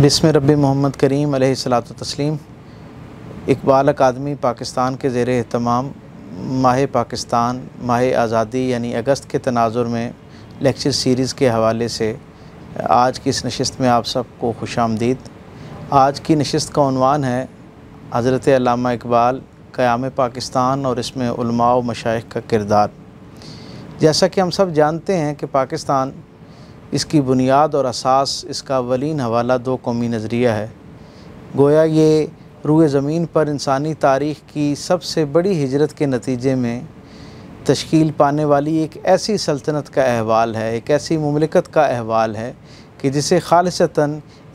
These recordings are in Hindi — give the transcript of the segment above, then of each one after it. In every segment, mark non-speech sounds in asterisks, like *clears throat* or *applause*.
बिसम रब मोहम्मद करीम सलात तस्लीम इकबाल अकादमी पाकिस्तान के ज़ेर अहतमाम माह पाकिस्तान माह आज़ादी यानी अगस्त के तनाजुर में लेक्चर सीरीज़ के हवाले से आज की इस नशस्त में आप सबको खुश आमदीद आज की नशस्त का अनवान है हज़रत इकबाल क़याम पाकिस्तान और इसमें उलमा मशाइ का किरदार जैसा कि हम सब जानते हैं कि पाकिस्तान इसकी बुनियाद और असास इसका वलिन हवाला दो कौमी नज़रिया है गोया ये रूए ज़मीन पर इंसानी तारीख़ की सबसे बड़ी हिजरत के नतीजे में तश्कील पाने वाली एक ऐसी सल्तनत का अहवाल है एक ऐसी ममलिकत का अहवाल है कि जिसे खालसता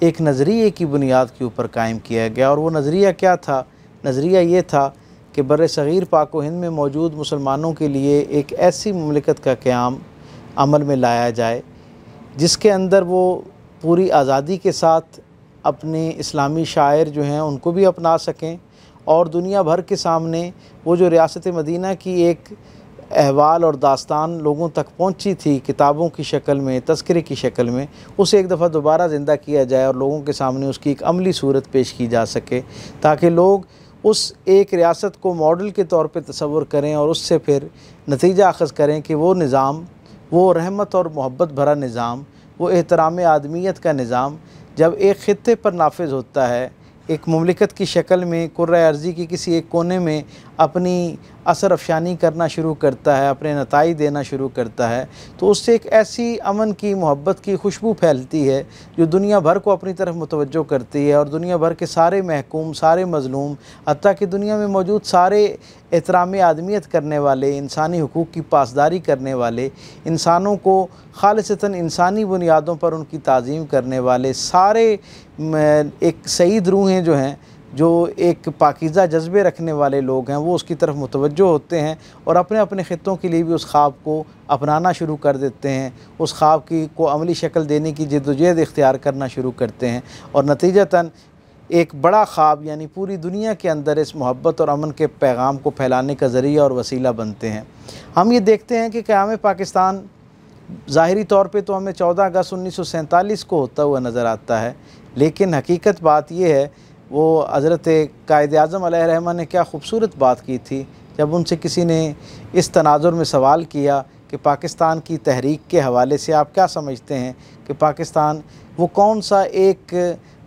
एक नज़रिए की बुनियाद के ऊपर कायम किया गया और वो नज़रिया क्या था नज़रिया ये था कि बर सग़ीर पाक हिंद में मौजूद मुसलमानों के लिए एक ऐसी ममलिकत का क़्याम अमल में लाया जाए जिसके अंदर वो पूरी आज़ादी के साथ अपने इस्लामी शायर जो हैं उनको भी अपना सकें और दुनिया भर के सामने वो जो रियासत मदीना की एक अहवाल और दास्तान लोगों तक पहुंची थी किताबों की शक्ल में तस्करे की शक्ल में उसे एक दफ़ा दोबारा ज़िंदा किया जाए और लोगों के सामने उसकी एक अमली सूरत पेश की जा सके ताकि लोग उस एक रियासत को मॉडल के तौर पे तस्वर करें और उससे फिर नतीजा अखज़ करें कि वो निज़ाम वो रहमत और मोहब्बत भरा निज़ाम वो एहतराम आदमीत का निज़ाम जब एक ख़त्े पर नाफज होता है एक ममलिकत की शक्ल में कुर्र अर्ज़ी की किसी एक कोने में अपनी असर अफशानी करना शुरू करता है अपने नतज देना शुरू करता है तो उससे एक ऐसी अमन की मोहब्बत की खुशबू फैलती है जो दुनिया भर को अपनी तरफ मुतवजो करती है और दुनिया भर के सारे महकूम सारे मजलूम हती कि दुनिया में मौजूद सारे एहतराम आदमियत करने वाले इंसानी हकूक़ की पासदारी करने वाले इंसानों को खालसता इंसानी बुनियादों पर उनकी तज़ीम करने वाले सारे एक सईद रूहें जो हैं जो एक पाकिज़ा जज्बे रखने वाले लोग हैं वो उसकी तरफ मुतवजो होते हैं और अपने अपने ख़ितों के लिए भी उस ख्वाब को अपनाना शुरू कर देते हैं उस ख्वाब की को अमली शक्ल देने की जदोजहद इख्तियार करना शुरू करते हैं और नतीजतन एक बड़ा ख्वाब यानी पूरी दुनिया के अंदर इस मोहब्बत और अमन के पैगाम को फैलाने का ज़रिया और वसीला बनते हैं हम ये देखते हैं कि क़्याम पाकिस्तान ज़ाहरी तौर पर तो हमें चौदह अगस्त उन्नीस को होता हुआ नज़र आता है लेकिन हकीकत बात यह है वो हज़रत कायद अजम रहमान ने क्या खूबसूरत बात की थी जब उनसे किसी ने इस तनाजुर में सवाल किया कि पाकिस्तान की तहरीक के हवाले से आप क्या समझते हैं कि पाकिस्तान वो कौन सा एक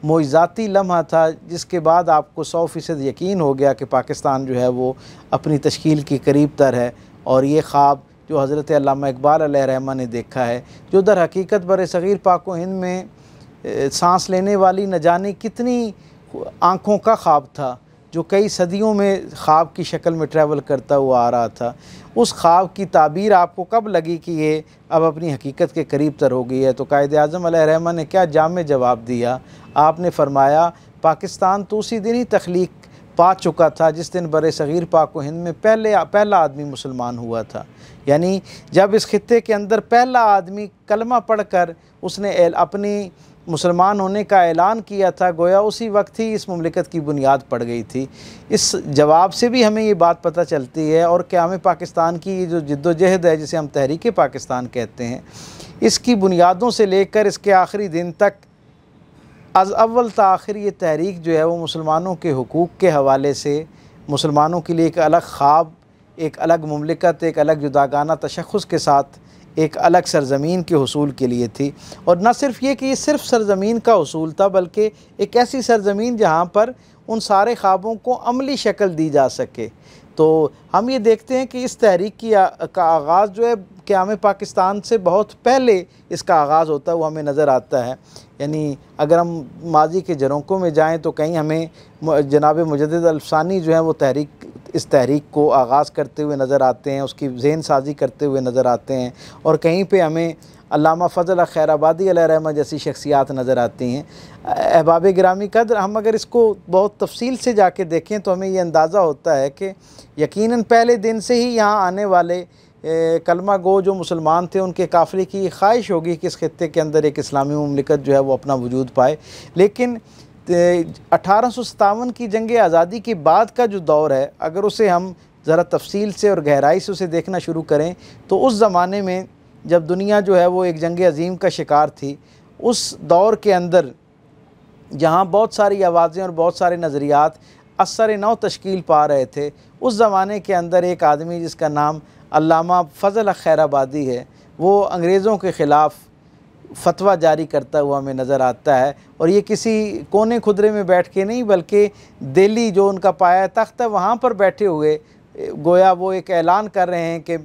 मोज़ाती लम्हा था जिसके बाद आपको सौ फ़ीसद यकीन हो गया कि पाकिस्तान जो है वो अपनी तश्ील के करीब तर है और ये ख्वाब जो हज़रत इकबाल रहमान ने देखा है जो दर हकीकत बर सग़ीर पाक हिंद में सांस लेने वाली न जाने कितनी आँखों का ख्वाब था जो कई सदियों में ख्वाब की शक्ल में ट्रैवल करता हुआ आ रहा था उस ख्वाब की ताबीर आपको कब लगी कि ये अब अपनी हकीकत के करीब तर हो गई है तो कायद अजम रहमान ने क्या जाम जवाब दिया आपने फरमाया पाकिस्तान तो उसी दिन ही तख्लीक पा चुका था जिस दिन बर सग़ीर पाक हिंद में पहले पहला आदमी मुसलमान हुआ था यानी जब इस खत्े के अंदर पहला आदमी कलमा पढ़ कर उसने अपनी मुसलमान होने का ऐलान किया था गोया उसी वक्त ही इस ममलिकत की बुनियाद पड़ गई थी इस जवाब से भी हमें ये बात पता चलती है और क्या हमें पाकिस्तान की जो जद्दोजहद है जिसे हम तहरीक पाकिस्तान कहते हैं इसकी बुनियादों से लेकर इसके आखिरी दिन तक अज अव्वल तखिर ये तहरीक जो है वो मुसलमानों के हकूक़ के हवाले से मुसलमानों के लिए एक अलग ख्वाब एक अलग ममलिकत एक अलग जुदागाना तशखस के साथ एक अलग सरजमीन के हसूल के लिए थी और न सिर्फ ये कि ये सिर्फ सरजमीन का हसूल था बल्कि एक ऐसी सरजमीन जहाँ पर उन सारे ख्वाबों को अमली शक्ल दी जा सके तो हम ये देखते हैं कि इस तहरीक की आ, का आगाज़ जो है क्याम पाकिस्तान से बहुत पहले इसका आगाज़ होता है वो हमें नज़र आता है यानी अगर हम माजी के झरोकों में जाएं तो कहीं हमें जनाब मुजद अलफसानी जो है वो तहरीक इस तहरीक को आगाज़ करते हुए नज़र आते हैं उसकी जेन साजी करते हुए नज़र आते हैं और कहीं पर हमें अलामा फ़जल खैराबादी रहमा जैसी शख्सियात नज़र आती हैं अहबाब ग्रामी कदर हम अगर इसको बहुत तफसील से जाके देखें तो हमें ये अंदाज़ा होता है कि यकीन पहले दिन से ही यहाँ आने वाले कलमा गो जो मुसलमान थे उनके काफ़िले की ख्वाहिश होगी कि इस खत्े के अंदर एक इस्लामी ममलिकत जो है वो अपना वजूद पाए लेकिन अठारह की जंग आज़ादी के बाद का जो दौर है अगर उसे हम ज़रा तफसील से और गहराई से उसे देखना शुरू करें तो उस ज़माने में जब दुनिया जो है वो एक जंग अजीम का शिकार थी उस दौर के अंदर जहाँ बहुत सारी आवाज़ें और बहुत सारे नज़रियात असर नौ तश्कील पा रहे थे उस ज़माने के अंदर एक आदमी जिसका नाम अलामा फ़जल खैराबादी है वो अंग्रेज़ों के ख़िलाफ़ फतवा जारी करता हुआ हमें नज़र आता है और ये किसी कोने खुदरे में बैठ के नहीं बल्कि दिल्ली जो उनका पाया तख्त है वहाँ पर बैठे हुए गोया वो एक ऐलान कर रहे हैं कि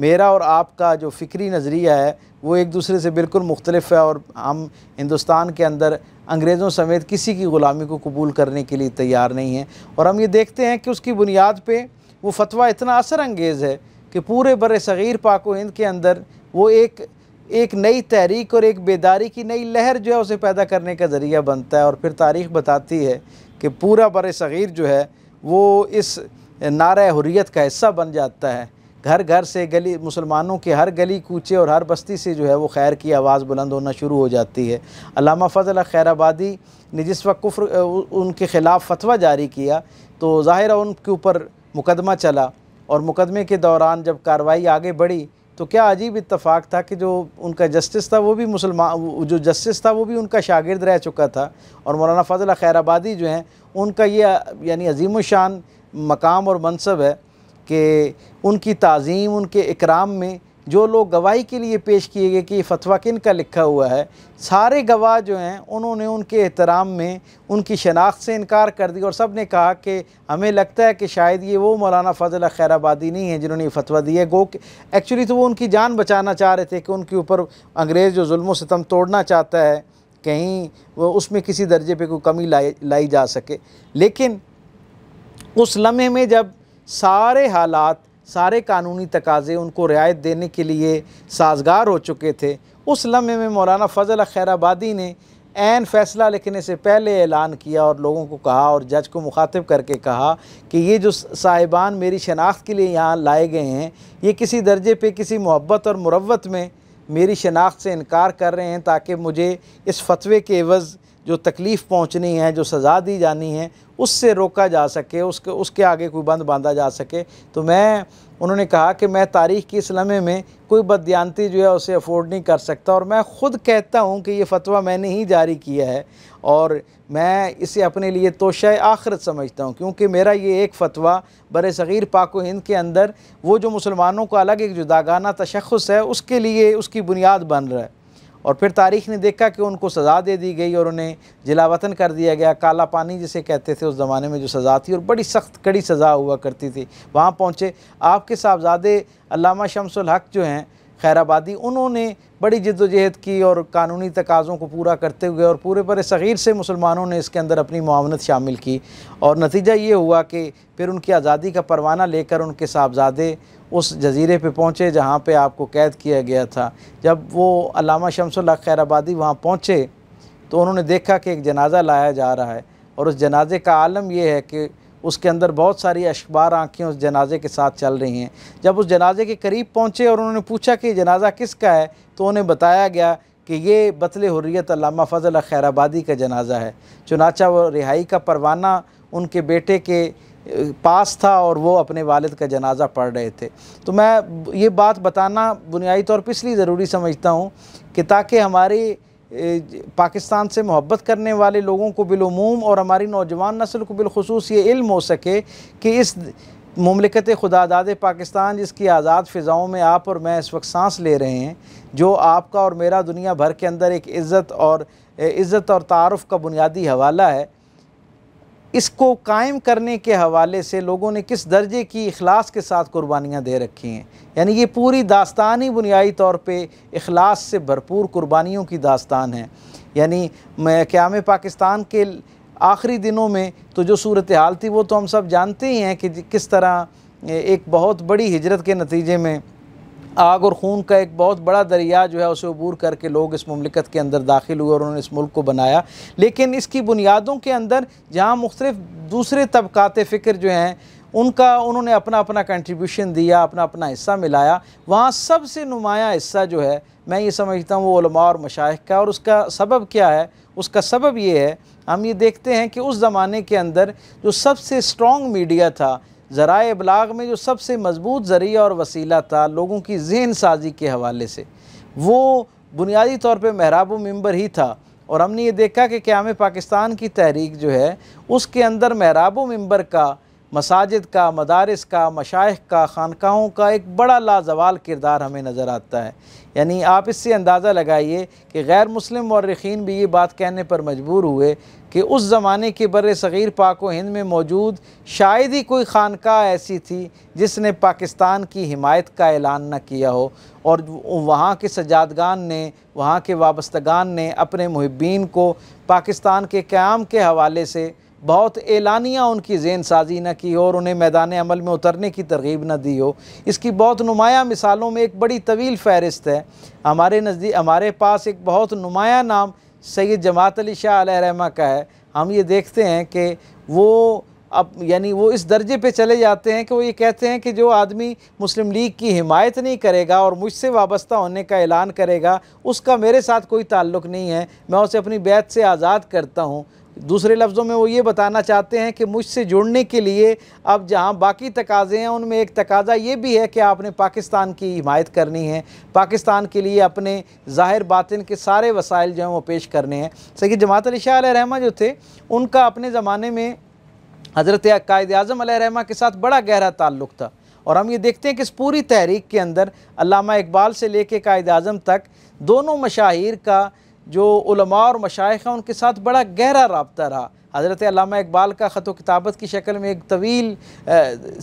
मेरा और आपका जो फ़िक्री नज़रिया है वो एक दूसरे से बिल्कुल मुख्तलफ है और हम हिंदुस्तान के अंदर अंग्रेज़ों समेत किसी की ग़ुलामी को कबूल करने के लिए तैयार नहीं है और हम ये देखते हैं कि उसकी बुनियाद पर वो फतवा इतना असर अंगेज़ है कि पूरे बर सग़ीर पाक हिंद के अंदर वो एक एक नई तहरीक और एक बेदारी की नई लहर जो है उसे पैदा करने का ज़रिया बनता है और फिर तारीख बताती है कि पूरा बर सग़ीर जो है वो इस नारा हुरियत का हिस्सा बन जाता है घर घर से गली मुसलमानों के हर गली कूचे और हर बस्ती से जो है वो खैर की आवाज़ बुलंद होना शुरू हो जाती है अलामा फ़जल खैराबादी ने जिस वक्त कुफ्र उनके ख़िलाफ़ फतवा जारी किया तो ज़ाहिर उनके ऊपर मुकदमा चला और मुकदमे के दौरान जब कार्रवाई आगे बढ़ी तो क्या अजीब इतफाक़ था कि जो उनका जस्टिस था वो भी मुसलमान जो जस्टिस था वो भी उनका शागिर्द रह चुका था और मौलाना फजल खैराबादी जो हैं उनका ये यानी अजीम शान मकाम और मनसब है कि उनकी तज़ीम उनके इकराम में जो लोग गवाही के लिए पेश किए गए कि ये फतवा किन का लिखा हुआ है सारे गवाह जो हैं उन्होंने उनके एहतराम में उनकी शनाख्त से इनकार कर दिया और सब ने कहा कि हमें लगता है कि शायद ये वो मौलाना फजल खैराबादी नहीं है जिन्होंने ये फतवा दिया है गो एक्चुअली तो वो उनकी जान बचाना चाह रहे थे कि उनके ऊपर अंग्रेज़ जो जुल्म सितम तोड़ना चाहता है कहीं वो उसमें किसी दर्जे पर कोई कमी लाई लाई जा सके लेकिन उस लम्हे में जब सारे हालात सारे कानूनी तकाजे उनको रियायत देने के लिए साजगार हो चुके थे उस लम्हे में मौलाना फजल खैराबादी ने एन फैसला लिखने से पहले ऐलान किया और लोगों को कहा और जज को मुखातिब करके कहा कि ये जो साहिबान मेरी शनाख्त के लिए यहाँ लाए गए हैं ये किसी दर्जे पे किसी मोहब्बत और मुरवत में मेरी शनाख्त से इनकार कर रहे हैं ताकि मुझे इस फतवे के एवज़ जो तकलीफ़ पहुंचनी है जो सज़ा दी जानी है उससे रोका जा सके उसके उसके आगे कोई बंद बांधा जा सके तो मैं उन्होंने कहा कि मैं तारीख़ के इस लम्हे में कोई बदयानती जो है उसे अफोर्ड नहीं कर सकता और मैं ख़ुद कहता हूँ कि ये फतवा मैंने ही जारी किया है और मैं इसे अपने लिए तोशा आखरत समझता हूँ क्योंकि मेरा ये एक फ़तवा बर सग़ीर पाक हिंद के अंदर वो जो मुसलमानों का अलग एक जुदागाना तशखस है उसके लिए उसकी बुनियाद बन रहा है और फिर तारीख ने देखा कि उनको सज़ा दे दी गई और उन्हें जिला वतन कर दिया गया काला पानी जिसे कहते थे उस ज़माने में जो सज़ा थी और बड़ी सख्त कड़ी सज़ा हुआ करती थी वहाँ पहुँचे आपके साहबजादे अलामा शमसुल हक जो हैं खैराबादी उन्होंने बड़ी जद्दोजहद की और कानूनी तकाज़ों को पूरा करते हुए और पूरे पर सग़ीर से मुसलमानों ने इसके अंदर अपनी मावनत शामिल की और नतीजा ये हुआ कि फिर उनकी आज़ादी का परवाना लेकर उनके साहबजादे उस जजीरे पर पहुँचे जहाँ पर आपको कैद किया गया था जब वो अलामा शमसुल्ला खैराबादी वहाँ पहुँचे तो उन्होंने देखा कि एक जनाजा लाया जा रहा है और उस जनाजे का आलम यह है कि उसके अंदर बहुत सारी अशबार आँखें उस जनाजे के साथ चल रही हैं जब उस जनाजे के करीब पहुँचे और उन्होंने पूछा कि जनाजा किसका है तो उन्हें बताया गया कि ये बतल हुर्रियत अलामा फ़जल खैराबादी का जनाजा है चुनाचा वो रिहाई का परवाना उनके बेटे के पास था और वो अपने वालिद का जनाजा पढ़ रहे थे तो मैं ये बात बताना बुनियादी तौर पर इसलिए ज़रूरी समझता हूँ कि ताकि हमारी पाकिस्तान से मोहब्बत करने वाले लोगों को बिलूम और हमारी नौजवान नस्ल को बिलखसूस ये इल्म हो सके कि इस ममलिकत खुदादाद पाकिस्तान जिसकी आज़ाद फ़िज़ाओं में आप और मैं इस वक्त सांस ले रहे हैं जो आपका और मेरा दुनिया भर के अंदर एक इज़्ज़त और इज़्ज़त और तारफ़ का बुनियादी हवाला है इसको कायम करने के हवाले से लोगों ने किस दर्जे की अखलास के साथ कुर्बानियाँ दे रखी हैं यानी ये पूरी दास्तान ही बुनियादी तौर पर अखलास से भरपूर कुर्बानियों की दास्तान है यानी क़्याम पाकिस्तान के आखिरी दिनों में तो जो सूरत हाल थी वो तो हम सब जानते ही हैं कि किस तरह एक बहुत बड़ी हिजरत के नतीजे में आग और खून का एक बहुत बड़ा दरिया जो है उसे अबूर करके लोग इस ममलिकत के अंदर दाखिल हुए और उन्होंने इस मुल्क को बनाया लेकिन इसकी बुनियादों के अंदर जहाँ मुख्तलिफ दूसरे तबक़ात फ़िक्र जो हैं उनका उन्होंने अपना अपना कंट्रीब्यूशन दिया अपना अपना हिस्सा मिलाया वहाँ सबसे नुमाया हिस्सा जो है मैं ये समझता हूँ वो और मशाइ का और उसका सबब क्या है उसका सबब ये है हम ये देखते हैं कि उस ज़माने के अंदर जो सबसे स्ट्रॉन्ग मीडिया था ज़रा अबलाग में जो सबसे मज़बूत ज़रिया और वसीला था लोगों की जहन साजी के हवाले से वो बुनियादी तौर पर महराब मम्बर ही था और हमने ये देखा कि क़्याम पाकिस्तान की तहरीक जो है उसके अंदर महराब मम्बर का मसाजिद का मदारस का मशाइ का खानकाहों का एक बड़ा लाजवाल किरदार हमें नज़र आता है यानी आप इससे अंदाज़ा लगाइए कि गैर मुस्लिम मौरखीन भी ये बात कहने पर मजबूर हुए कि उस ज़माने के बर सग़ीर पाक व हिंद में मौजूद शायद ही कोई खानका ऐसी थी जिसने पाकिस्तान की हिमायत का ऐलान न किया हो और वहाँ के सजादगान ने वहाँ के वाबस्तगान ने अपने महब्बीन को पाकिस्तान के क़्याम के हवाले से बहुत एलानिया उनकी जेन साजी न की हो और उन्हें मैदान अमल में उतरने की तरगीब न दी हो इसकी बहुत नुमाया मिसालों में एक बड़ी तवील फहरिस्त है हमारे नज़दीक हमारे पास एक बहुत नुमाया नाम सैद जमात अली शाह रहमा का है हम ये देखते हैं कि वो अब यानी वो इस दर्जे पे चले जाते हैं कि वो ये कहते हैं कि जो आदमी मुस्लिम लीग की हिमायत नहीं करेगा और मुझसे वाबस्ता होने का ऐलान करेगा उसका मेरे साथ कोई ताल्लुक़ नहीं है मैं उसे अपनी बैत से आज़ाद करता हूँ दूसरे लफ्ज़ों में वो ये बताना चाहते हैं कि मुझसे जुड़ने के लिए अब जहाँ बाकी तकाज़े हैं उनमें एक तकाज़ा ये भी है कि आपने पाकिस्तान की हिमायत करनी है पाकिस्तान के लिए अपने ज़ाहिर बातिन के सारे वसाइल जो हैं वो पेश करने हैं सही जमात अली शाह रहमा जो थे उनका अपने ज़माने में हज़रत कायद अजम रहमा के साथ बड़ा गहरा ताल्लुक़ था और हम ये देखते हैं कि इस पूरी तहरीक के अंदर अलामा इकबाल से लेके कायद अजम तक दोनों मशाहिर का जो उलमा और मशाइ हैं उनके साथ बड़ा गहरा रबता रहा हज़रत अलामा इकबाल का ख़त किताबत की शक्ल में एक तवील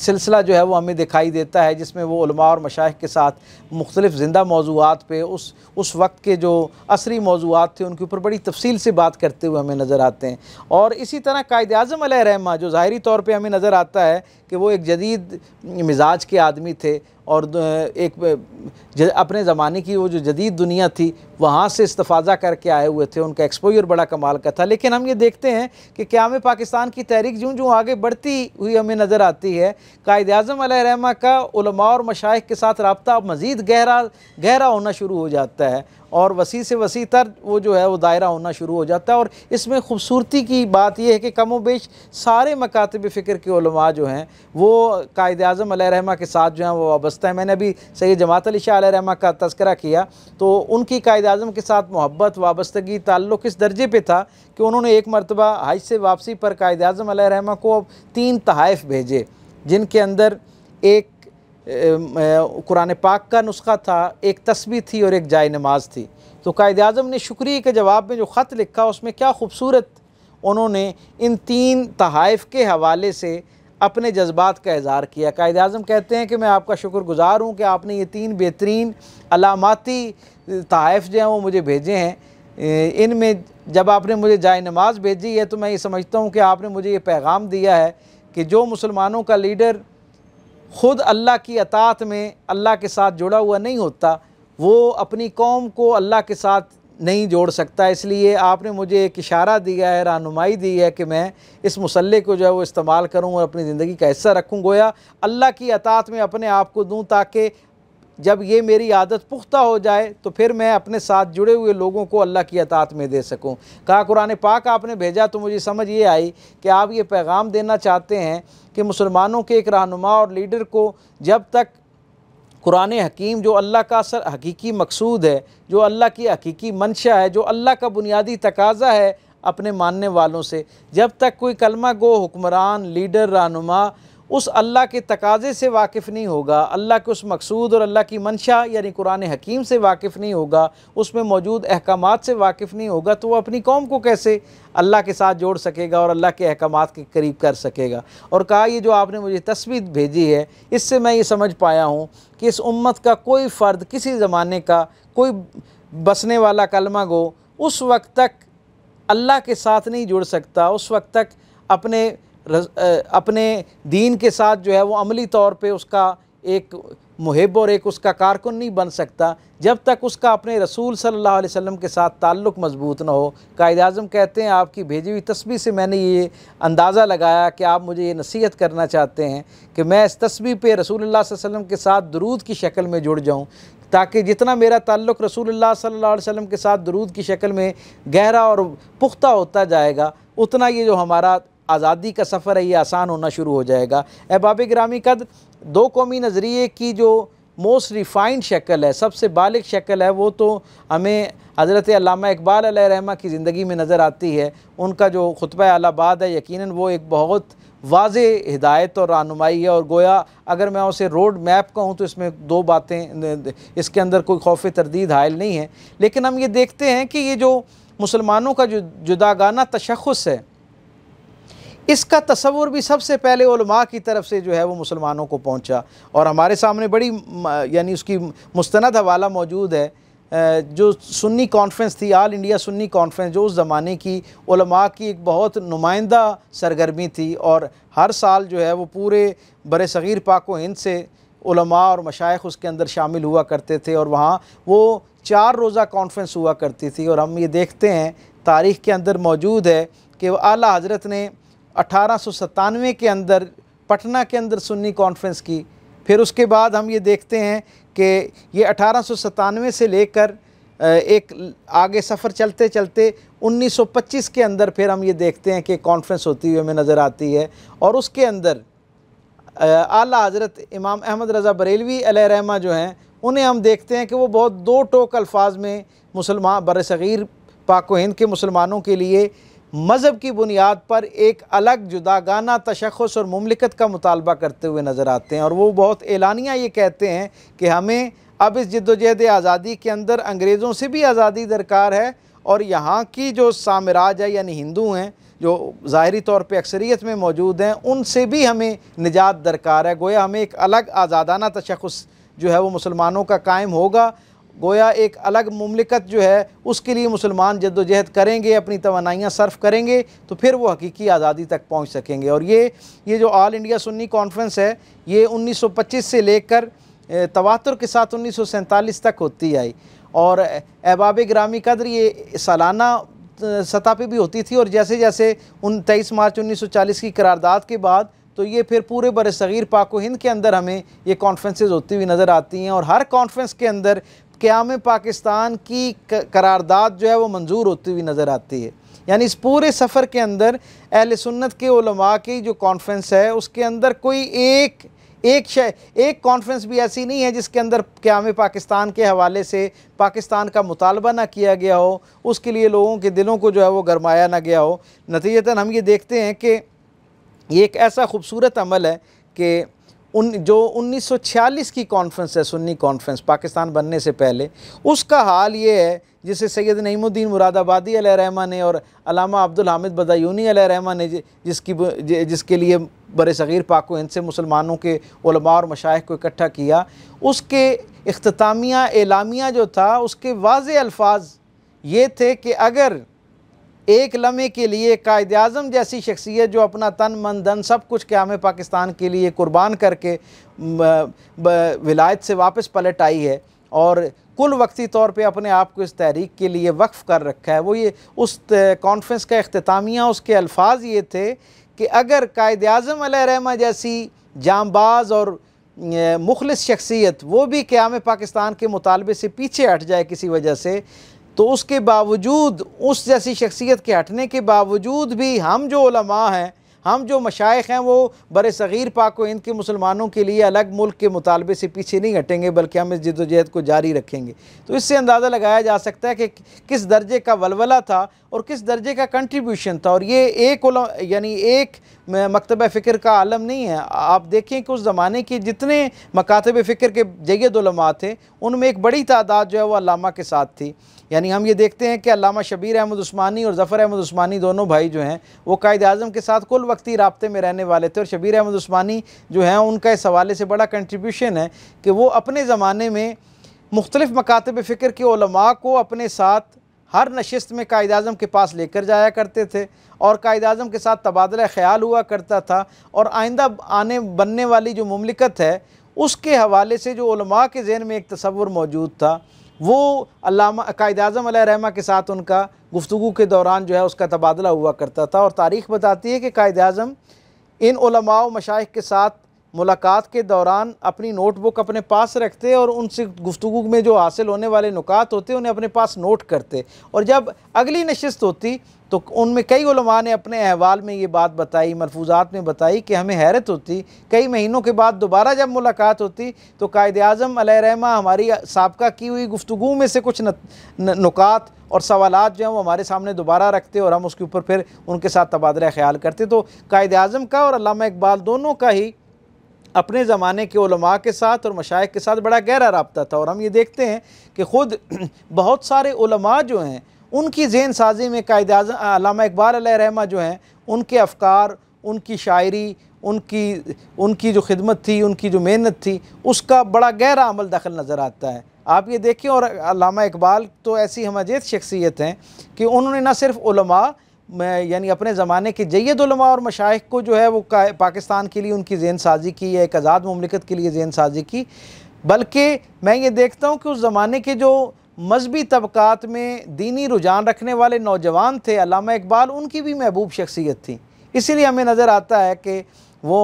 सिलसिला जो है वो हमें दिखाई देता है जिसमें वो उलमा और मशाइ के साथ मुख्तलिफ़ ज़िंदा मौजूद पर उस उस वक्त के जो असरी मौजूद थे उनके ऊपर बड़ी तफसील से बात करते हुए हमें नज़र आते हैं और इसी तरह कायद अजम रहमा जो ज़ाहरी तौर पर हमें नज़र आता है कि वो एक जदीद मिजाज के आदमी थे और एक अपने ज़माने की वो जो जदीद दुनिया थी वहाँ से इस्ता करके आए हुए थे उनका एक्सपोजर बड़ा कमाल का था लेकिन हम ये देखते हैं कि क्या में पाकिस्तान की तहरीक जूँ जूँ आगे बढ़ती हुई हमें नज़र आती है कायद अजम रहमा का और मशाइ के साथ रबता मज़ीद गहरा गहरा होना शुरू हो जाता है और वसी से वसी तर वो जो है वो दायरा होना शुरू हो जाता है और इसमें खूबसूरती की बात यह है कि कम बेश सारे मकातब फ़िक्र के जो हैं वो कायद अजम रहमा के साथ जो हैं वो वाबस्ता है मैंने अभी सैद जमात अली शाह रहमा का तस्करा किया तो उनकी कायद अजम के साथ मोहब्बत वाबस्तगी ताल्लुक़ इस दर्जे पर था कि उन्होंने एक मरतबा हज से वापसी पर कायद अजम रहमा को तीन तहफ़ भेजे जिनके अंदर एक कुरान पाक का नुस्खा था एक तस्वीर थी और एक जाय नमाज थी तो कायद अजम ने शुक्रिया के जवाब में जो ख़त लिखा उसमें क्या खूबसूरत उन्होंने इन तीन तहाइफ़ के हवाले से अपने जज्बात का इजहार किया कायद अजम कहते हैं कि मैं आपका गुज़ार हूँ कि आपने ये तीन बेहतरीन अलामती तहफ़ जो हैं वो मुझे भेजे हैं इन में जब आपने मुझे जाय नमाज भेजी है तो मैं ये समझता हूँ कि आपने मुझे ये पैगाम दिया है कि जो मुसलमानों का लीडर ख़ुद अल्लाह की अतात में अल्लाह के साथ जुड़ा हुआ नहीं होता वो अपनी कौम को अल्लाह के साथ नहीं जोड़ सकता इसलिए आपने मुझे एक इशारा दिया है रहनुमाई दी है कि मैं इस मसल्ले को जो है वो इस्तेमाल करूँ और अपनी ज़िंदगी का हिस्सा रखूँ गोया अल्लाह की अतात में अपने आप को दूँ ताकि जब ये मेरी आदत पुख्ता हो जाए तो फिर मैं अपने साथ जुड़े हुए लोगों को अल्लाह की अतात में दे सकूं कहा कुरान पाक आपने भेजा तो मुझे समझ ये आई कि आप ये पैगाम देना चाहते हैं कि मुसलमानों के एक रहनुमा और लीडर को जब तक कुरान हकीम जो अल्लाह का असर हकीकी मकसूद है जो अल्लाह की हकीकी मंशा है जो अल्लाह का बुनियादी तकाजा है अपने मानने वालों से जब तक कोई कलमा गो हुक्मरान लीडर रहनुमा उस अल्लाह के तकाजे से वाकिफ़ नहीं होगा अल्लाह के उस मकसूद और अल्लाह की मंशा यानी कुरान हकीम से वाकिफ़ नहीं होगा उसमें मौजूद अहकाम से वाकिफ़ नहीं होगा तो वह अपनी कौम को कैसे अल्लाह के साथ जोड़ सकेगा और अल्लाह के अहकाम के करीब कर सकेगा और कहा ये जो आपने मुझे तस्वीर भेजी है इससे मैं ये समझ पाया हूँ कि इस उम्मत का कोई फ़र्द किसी ज़माने का कोई बसने वाला कलमा गो उस वक्त तक अल्लाह के साथ नहीं जुड़ सकता उस वक्त तक अपने अपने दीन के साथ जो है वो अमली तौर पे उसका एक मुहब और एक उसका कारकुन नहीं बन सकता जब तक उसका अपने रसूल सल्लल्लाहु अलैहि वसल्लम के साथ ताल्लुक़ मजबूत ना हो कायद अजम कहते हैं आपकी भेजी हुई तस्वीर से मैंने ये अंदाज़ा लगाया कि आप मुझे ये नसीहत करना चाहते हैं कि मैं इस तस्वीर पे रसूल वसम के साथ दरूद की शक्ल में जुड़ जाऊँ ताकि जितना मेरा ताल्लुक़ रसूल सल्ला वसम के साथ दरूद की शक्ल में गहरा और पुख्ता होता जाएगा उतना ये जो हमारा आज़ादी का सफ़र है ये आसान होना शुरू हो जाएगा अहबाब ग्रामी कद दो कौमी नज़रिए की जो मोस्ट रिफ़ाइंड शक्ल है सबसे बालग शक्ल है वो तो हमें हज़रत अलामा इकबाल रहमा की ज़िंदगी में नज़र आती है उनका जो खुतब आलाबाद है यकीन वो एक बहुत वाज हिदायत और रानुमाई है और गोया अगर मैं उसे रोड मैप कहूँ तो इसमें दो बातें इसके अंदर कोई खौफ तरदीद हायल नहीं है लेकिन हम ये देखते हैं कि ये जो मुसलमानों का जो जुदागाना तशखस है इसका तस्वुर भी सबसे पहले उलमा की तरफ से जो है वो मुसलमानों को पहुंचा और हमारे सामने बड़ी यानी उसकी मुस्ंद हवाला मौजूद है जो सुन्नी कॉन्फ्रेंस थी आल इंडिया सुन्नी कॉन्फ्रेंस जो उस ज़माने की उलमा की एक बहुत नुमाइंदा सरगर्मी थी और हर साल जो है वो पूरे बर सग़ीर पाक हिंद से उलमा और मशाइ उसके अंदर शामिल हुआ करते थे और वहाँ वो चार रोज़ा कॉन्फ्रेंस हुआ करती थी और हम ये देखते हैं तारीख़ के अंदर मौजूद है कि अला हज़रत ने अठारह के अंदर पटना के अंदर सुन्नी कॉन्फ्रेंस की फिर उसके बाद हम ये देखते हैं कि ये अठारह से लेकर एक आगे सफ़र चलते चलते 1925 के अंदर फिर हम ये देखते हैं कि कॉन्फ्रेंस होती हुई हमें नज़र आती है और उसके अंदर आला हज़रत इमाम अहमद रज़ा बरेलवी रहमा जो हैं उन्हें हम देखते हैं कि वो बहुत दो टोक अल्फाज में मुसलमान बर पाक हिंद के मुसलमानों के लिए मज़हब की बुनियाद पर एक अलग जुदागाना तशखस और ममलिकत का मुतालबा करते हुए नज़र आते हैं और वो बहुत ऐलानिया ये कहते हैं कि हमें अब इस जद्दोजहद आज़ादी के अंदर अंग्रेज़ों से भी आज़ादी दरकार है और यहाँ की जो सामराज है यानी हिंदू हैं जो ज़ाहरी तौर पर अक्सरीत में मौजूद हैं उनसे भी हमें निजात दरकार है गोया हमें एक अलग आज़ादाना तशखस जो है वो मुसलमानों का कायम होगा गोया एक अलग ममलिकत जो है उसके लिए मुसलमान जद्दोजहद करेंगे अपनी तोानाइयाँ सर्फ करेंगे तो फिर वो हकीकी आज़ादी तक पहुँच सकेंगे और ये ये जो ऑल इंडिया सुन्नी कॉन्फ्रेंस है ये 1925 से लेकर तवातर के साथ उन्नीस तक होती आई और अहबाब ग्रामी कदर ये सालाना सतह पर भी होती थी और जैसे जैसे उन तेईस मार्च चालीस की करारदाद के बाद तो ये फिर पूरे बर सग़ीर पाको हिंद के अंदर हमें ये कॉन्फ्रेंसेज होती हुई नज़र आती हैं और हर कॉन्फ्रेंस के अंदर क़्याम पाकिस्तान की करारदाद जो है वो मंजूर होती हुई नज़र आती है यानी इस पूरे सफ़र के अंदर अहल सुन्नत के उलमा की जो कॉन्फ्रेंस है उसके अंदर कोई एक एक शय एक कॉन्फ्रेंस भी ऐसी नहीं है जिसके अंदर क्याम पाकिस्तान के हवाले से पाकिस्तान का मुतालबा ना किया गया हो उसके लिए लोगों के दिलों को जो है वो गरमाया ना गया हो नतीजतन हम ये देखते हैं कि ये एक ऐसा खूबसूरत अमल है कि उन जो 1946 की कॉन्फ्रेंस है सुन्नी कॉन्फ्रेंस पाकिस्तान बनने से पहले उसका हाल ये है जिसे सैयद नईमुद्दीन मुरादाबादी रहमान ने और अलामा अब्दुल हामिद बदायूनी रहमा ने जिसकी जिसके लिए बर सग़ीर पाको हिंद से मुसलमानों के उलमा और मशाइ को इकट्ठा किया उसके अख्तामिया एलामिया जो था उसके वाज अल्फाज ये थे कि अगर एक लम्हे के लिए कायद अजम जैसी शख्सियत जो अपना तन मन धन सब कुछ क्याम पाकिस्तान के लिए कुर्बान करके विलायत से वापस पलट आई है और कुल वक्ती तौर पे अपने आप को इस तहरीक के लिए वक्फ़ कर रखा है वो ये उस कॉन्फ्रेंस का अख्तामिया उसके अल्फाज ये थे कि अगर कायद अजम रहमा जैसी जामबाज और मुखलस शख्सियत वो भी क़्याम पाकिस्तान के मुतालबे से पीछे हट जाए किसी वजह से तो उसके बावजूद उस जैसी शख्सियत के हटने के बावजूद भी हम जो हैं हम जो मशाइ हैं वो बर सग़ीर पाक हिंद के मुसलमानों के लिए अलग मुल्क के मुतालबे से पीछे नहीं हटेंगे बल्कि हम इस जदोजहद को जारी रखेंगे तो इससे अंदाज़ा लगाया जा सकता है कि किस दर्जे का वलवला था और किस दर्जे का कंट्रीब्यूशन था और ये एक यानी एक मकतब फ़िक्र का आलम नहीं है आप देखें कि उस ज़माने के जितने मकातब फ़िक्र के जैद थे उनमें एक बड़ी तादाद जो है वह अलामा के साथ थी यानी हम ये देखते हैं कि अलामा शबीर अहमद उस्मानी और ज़फ़र अहमद उस्मानी दोनों भाई जो हैं वो कायद अजम के साथ कुल वक्ती रबते में रहने वाले थे और शबीर अहमद उस्मानी जो हैं उनका इस हवाले से बड़ा कंट्रीब्यूशन है कि वो अपने ज़माने में मुख्तलिफ़ मकातब फ़िक्र के ओलमा को अपने साथ हर नशस्त में कायद अजम के पास लेकर जाया करते थे और कायद अजम के साथ तबादला ख्याल हुआ करता था और आइंदा आने बनने वाली जो ममलिकत है उसके हवाले से जो के जहन में एक तस्वुर मौजूद था वो अलामा कायद अजम रहमा के साथ उनका गुफ्तु के दौरान जो है उसका तबादला हुआ करता था और तारीख़ बताती है कि कायद अजम इन मशाइ के साथ मुलाकात के दौरान अपनी नोटबुक अपने पास रखते और उनसे गुफ्तु में जो हासिल होने वाले नुकात होते उन्हें अपने पास नोट करते और जब अगली नशस्त होती तो उनमें कई उलमा ने अपने अहवाल में ये बात बताई मरफूजात में बताई कि हमें हैरत होती कई महीनों के बाद दोबारा जब मुलाकात होती तो कायद अजम रहमा हमारी सबका की हुई गुफ्तु में से कुछ नुकात और सवालत जो हैं वो हमारे सामने दोबारा रखते और हम उसके ऊपर फिर उनके साथ तबादला ख्याल करते तो कायद अजम का और अलामा इकबाल दोनों का ही अपने ज़माने के उलमा के साथ और मशाइ के साथ बड़ा गहरा रबता था और हम ये देखते हैं कि ख़ुद *clears throat* बहुत सारे उलमा जो हैं उनकी जेन साजी में कायद अजम इकबाल रहमा जो हैं उनके अफकार उनकी शायरी उनकी उनकी जो खिदमत थी उनकी जो मेहनत थी उसका बड़ा गहरा अमल दखल नज़र आता है आप ये देखें और अलामा इकबाल तो ऐसी हमजेद शख्सियत हैं कि उन्होंने ना सिर्फ यानी अपने ज़माने के जैदुलमा और मशाइ को जो है वो पाकिस्तान के लिए उनकी जैन साजी की या एक आज़ाद ममलिकत के लिए जैन साजी की बल्कि मैं ये देखता हूँ कि उस ज़माने के जो मजहबी तबक़ात में दीनी रुझान रखने वाले नौजवान थे अलामा इकबाल उनकी भी महबूब शख्सियत थी इसीलिए हमें नज़र आता है कि वो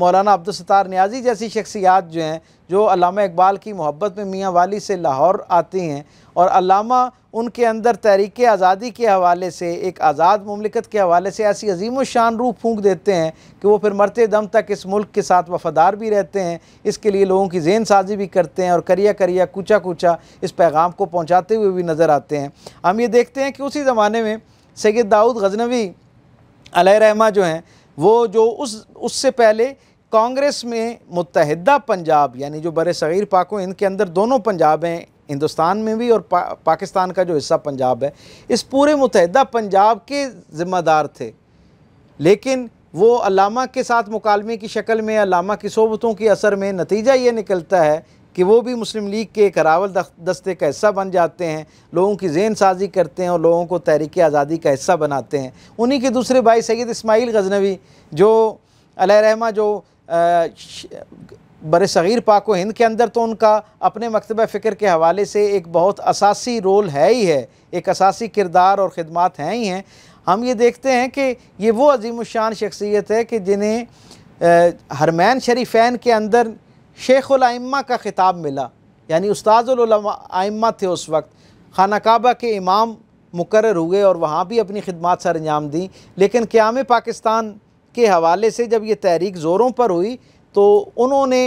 मौलाना अब्दुलस्तार न्याजी जैसी शख्सियात जो हैं जो अलामा इकबाल की मोहब्बत में मियाँ वाली से लाहौर आती हैं और अलामा उनके अंदर तहरीक आज़ादी के हवाले से एक आज़ाद ममलिकत के हवाले से ऐसी अजीम शान रूह फूँक देते हैं कि वो फिर मरते दम तक इस मुल्क के साथ वफादार भी रहते हैं इसके लिए लोगों की जेन साजी भी करते हैं और करिया करिया कूचा कूचा इस पैगाम को पहुँचाते हुए भी नज़र आते हैं हम ये देखते हैं कि उसी ज़माने में सैद दाऊद गजनवी रहमा जो हैं वो जो उस उससे पहले कांग्रेस में मुतहदा पंजाब यानी जो बर सग़ीर पाकों इनके अंदर दोनों पंजाब हैं हिंदुस्तान में भी और पा, पाकिस्तान का जो हिस्सा पंजाब है इस पूरे मुतहदा पंजाब के ज़िम्मेदार थे लेकिन वो अलामा के साथ मुकालमे की शक्ल में अलामा की सोबतों के असर में नतीजा ये निकलता है कि वो भी मुस्लिम लीग के एक दस्ते का हिस्सा बन जाते हैं लोगों की जेन साजी करते हैं और लोगों को तहरीक आज़ादी का हिस्सा बनाते हैं उन्हीं के दूसरे भाई सैद इसमाइल गजनवी जो रहमा जो आ, बर सग़ीर पाक हिंद के अंदर तो उनका अपने मकतब फ़िक्र के हवाले से एक बहुत असासी रोल है ही है एक असासी किरदार और ख़दमात हैं ही हैं हम ये देखते हैं कि ये वो अजीम शान शख्सियत है कि जिन्हें हरमैन शरीफ़ैन के अंदर शेख़ुलमा का ख़िताब मिला यानी उस्तादलमा थे उस वक्त खाना काबा के इमाम मुकर हुए और वहाँ भी अपनी खिदमत सर अंजाम दी लेकिन क़्याम पाकिस्तान के हवाले से जब ये तहरीक ज़ोरों पर हुई तो उन्होंने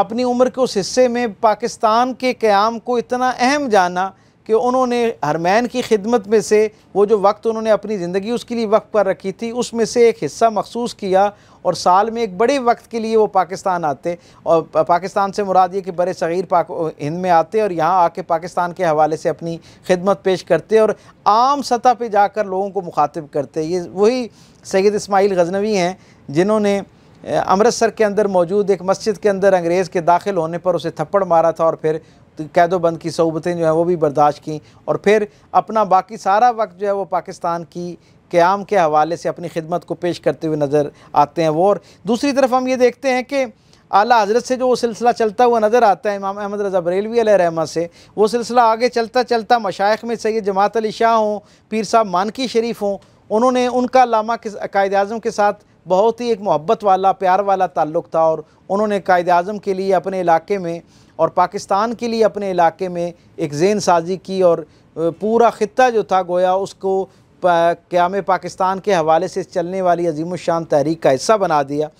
अपनी उम्र के उस हिस्से में पाकिस्तान के क़्याम को इतना अहम जाना कि उन्होंने हरमैन की खिदमत में से वो जो वक्त उन्होंने अपनी ज़िंदगी उसके लिए वक्त पर रखी थी उसमें से एक हिस्सा मखसूस किया और साल में एक बड़े वक्त के लिए वो पाकिस्तान आते और पाकिस्तान से मुराद ये कि बर सग़ीर पाक हिंद में आते और यहाँ आके पाकिस्तान के हवाले से अपनी खिदमत पेश करते और आम सतह पर जाकर लोगों को मुखातिब करते ये वही सैद इसमाइल गजनवी हैं जिन्होंने अमृतसर के अंदर मौजूद एक मस्जिद के अंदर अंग्रेज़ के दाखिल होने पर उसे थप्पड़ मारा था और फिर तो कैदोबंद की सहूबतें जो हैं वो भी बर्दाश्त की और फिर अपना बाकी सारा वक्त जो है वो पाकिस्तान की क़्याम के हवाले से अपनी खिदमत को पेश करते हुए नज़र आते हैं वो और दूसरी तरफ हम ये देखते हैं कि आला हजरत से जो वो सिलसिला चलता हुआ नज़र आता है इमाम अहमद रज़ा बरेलवी रहमा से वो सिलसिला आगे चलता चलता मशाइ में सैद जमात अली शाह हों पीर साहब मानकी शरीफ हों उन्होंने उनका लामा कायद अजम के साथ बहुत ही एक मोहब्बत वाला प्यार वाला ताल्लुक़ था और उन्होंने कायद अज़म के लिए अपने इलाके में और पाकिस्तान के लिए अपने इलाके में एक जेन साजी की और पूरा ख़त्ता जो था गोया उसको क्याम पाकिस्तान के हवाले से चलने वाली अजीम शान तहरीक का हिस्सा बना दिया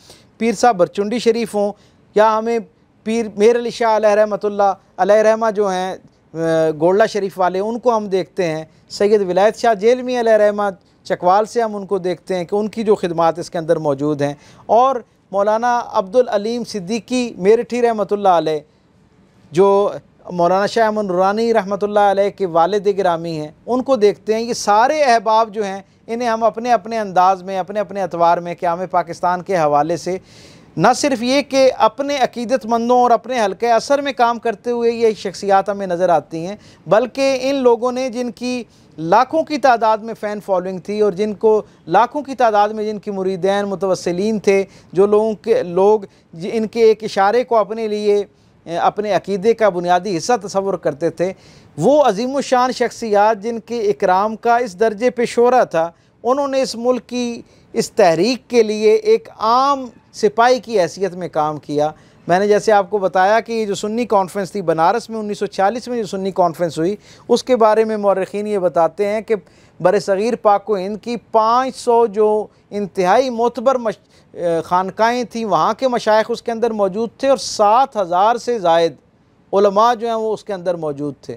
पीर साहब बरचुंडी शरीफ हों या हमें पीर मेर अली शाह रहमा जो हैं गोल्डा शरीफ वाले उनको हम देखते हैं सैयद विलायत शाह जेल में रहमा चकवाल से हम उनको देखते हैं कि उनकी जो खदमात इसके अंदर मौजूद हैं और मौलाना अब्दुल अलीम सिद्दीकी मेरठी रहमत अलैह जो मौलाना शाह अमन रानी रहमत अलैह के वालद ग्रामी हैं उनको देखते हैं ये सारे अहबाब जो हैं इन्हें हम अपने अपने अंदाज में अपने अपने अतवार में क्याम पाकिस्तान के हवाले से ना सिर्फ ये कि अपने अकीदतमंदों और अपने हल्के असर में काम करते हुए ये शख्सियात हमें नज़र आती हैं बल्कि इन लोगों ने जिनकी लाखों की तादाद में फ़ैन फॉलोइंग थी और जिनको लाखों की तादाद में जिनकी मुरीदैन मुतवसलिन थे जो लोगों के लोग इनके एक इशारे को अपने लिए अपने अकीदे का बुनियादी हिस्सा तस्वर करते थे वो अजीम शान शख्सियात जिनके इकराम का इस दर्जे पे शोरा था उन्होंने इस मुल्क की इस तहरीक के लिए एक आम सिपाही की हैसियत में काम किया मैंने जैसे आपको बताया कि जो सुन्नी कॉन्फ्रेंस थी बनारस में 1940 में जो सुन्नी कॉन्फ्रेंस हुई उसके बारे में मौरखीन ये बताते हैं कि बर सग़ीर पाक हिंद की 500 जो इंतहाई मोतबर मश... थीं वहाँ के मशाइ उसके अंदर मौजूद थे और सात हज़ार से जायद जो हैं वो उसके अंदर मौजूद थे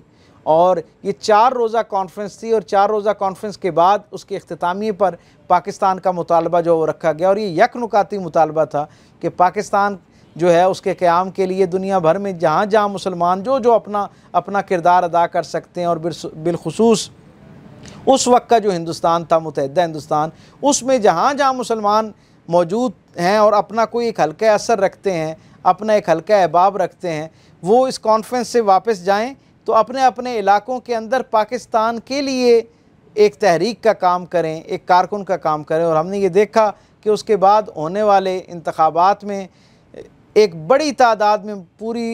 और ये चार रोज़ा कॉन्फ्रेंस थी और चार रोज़ा कॉन्फ्रेंस के बाद उसके अख्तामी पर पाकिस्तान का मुतालबा जो रखा गया और ये यक नुकाती मुतालबा था कि पाकिस्तान जो है उसके क़्याम के लिए दुनिया भर में जहाँ जहाँ मुसलमान जो जो अपना अपना किरदार अदा कर सकते हैं और बिलखसूस उस वक्त का जो हिंदुस्तान था मुतहद हिंदुस्तान उसमें जहाँ जहाँ मुसलमान मौजूद हैं और अपना कोई एक हल्का असर रखते हैं अपना एक हल्का अहबाब रखते हैं वो इस कॉन्फ्रेंस से वापस जाएँ तो अपने अपने इलाकों के अंदर पाकिस्तान के लिए एक तहरीक का काम करें एक कारकुन का काम करें और हमने ये देखा कि उसके बाद होने वाले इंतबात में एक बड़ी तादाद में पूरी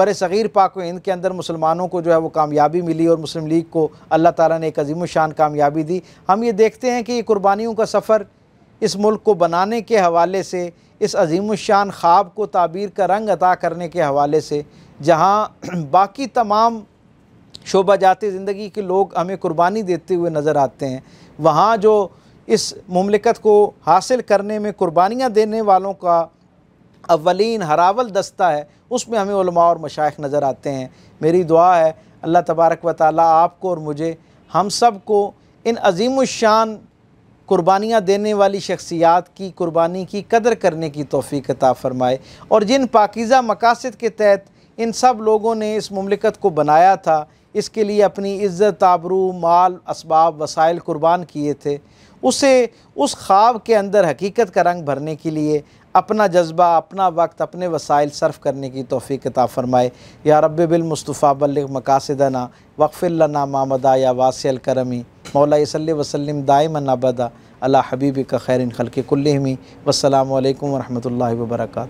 बर सग़ीर पाक हिंद के अंदर मुसलमानों को जो है वो कामयाबी मिली और मुस्लिम लीग को अल्लाह ताला ने एक अजीम शान कामयाबी दी हम ये देखते हैं कि ये कुर्बानियों का सफ़र इस मुल्क को बनाने के हवाले से इस अजीम शान ख्वाब को ताबीर का रंग अदा करने के हवाले से जहाँ *clears throat* बाकी तमाम शोभा जाती ज़िंदगी के लोग हमें कुर्बानी देते हुए नज़र आते हैं वहाँ जो इस ममलिकत को हासिल करने में कुर्बानियाँ देने वालों का अवलिन हरावल दस्ता है उसमें हमें और मशाइ नज़र आते हैं मेरी दुआ है अल्लाह तबारक व ताली आपको और मुझे हम सब को इन अजीम शान कुर्बानियाँ देने वाली शख्सियात की कुर्बानी की कदर करने की तोफ़ी कता फ़रमाए और जिन पाकिज़ा मकासद के तहत इन सब लोगों ने इस ममलिकत को बनाया था इसके लिए अपनी इज़्ज़त आबरू माल इसबाब वसाइल कुर्बान किए थे उसे उस ख्वाब के अंदर हकीकत का रंग भरने के लिए अपना जज्बा अपना वक्त अपने वसाइल सर्फ करने की तोफ़ी कता फ़रमाए या रब बिलमस्तफ़ा बल्ल मकासदना वक्फ़िल्ला मामदा या वासल करमी मौला सल वसलम दायम नबदा अला हबीब का ख़ैरिन खल के कुल्लमी वसलम वरहमल वर्का